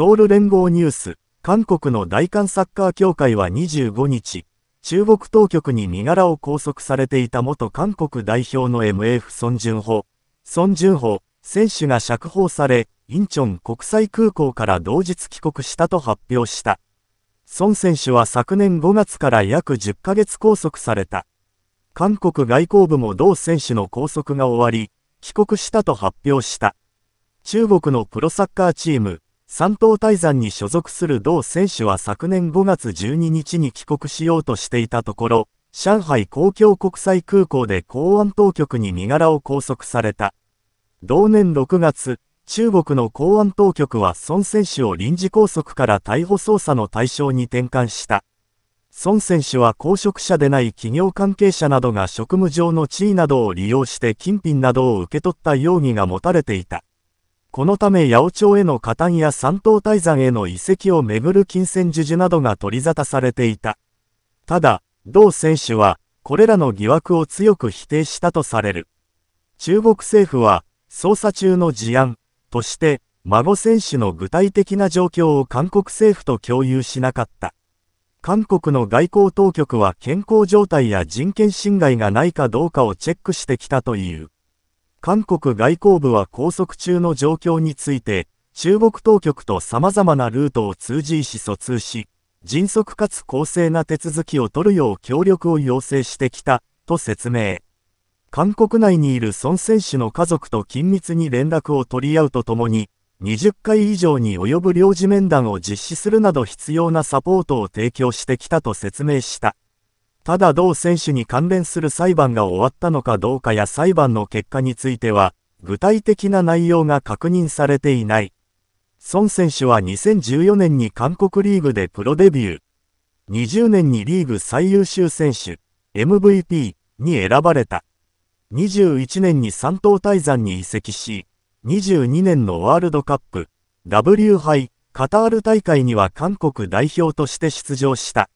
ソウル連合ニュース、韓国の大韓サッカー協会は25日、中国当局に身柄を拘束されていた元韓国代表の MF 孫淳ホ、孫淳ホ、選手が釈放され、インチョン国際空港から同日帰国したと発表した。孫選手は昨年5月から約10ヶ月拘束された。韓国外交部も同選手の拘束が終わり、帰国したと発表した。中国のプロサッカーチーム、三島大山に所属する同選手は昨年5月12日に帰国しようとしていたところ、上海公共国際空港で公安当局に身柄を拘束された。同年6月、中国の公安当局は孫選手を臨時拘束から逮捕捜査の対象に転換した。孫選手は公職者でない企業関係者などが職務上の地位などを利用して金品などを受け取った容疑が持たれていた。このため八百長への加担や山東大山への移籍をめぐる金銭授受などが取り沙汰されていた。ただ、同選手は、これらの疑惑を強く否定したとされる。中国政府は、捜査中の事案として、孫選手の具体的な状況を韓国政府と共有しなかった。韓国の外交当局は健康状態や人権侵害がないかどうかをチェックしてきたという。韓国外交部は拘束中の状況について、中国当局と様々なルートを通じ意思疎通し、迅速かつ公正な手続きを取るよう協力を要請してきた、と説明。韓国内にいる孫選手の家族と緊密に連絡を取り合うとともに、20回以上に及ぶ領事面談を実施するなど必要なサポートを提供してきたと説明した。ただ同選手に関連する裁判が終わったのかどうかや裁判の結果については、具体的な内容が確認されていない。孫選手は2014年に韓国リーグでプロデビュー。20年にリーグ最優秀選手、MVP に選ばれた。21年に三島大山に移籍し、22年のワールドカップ、W 杯、カタール大会には韓国代表として出場した。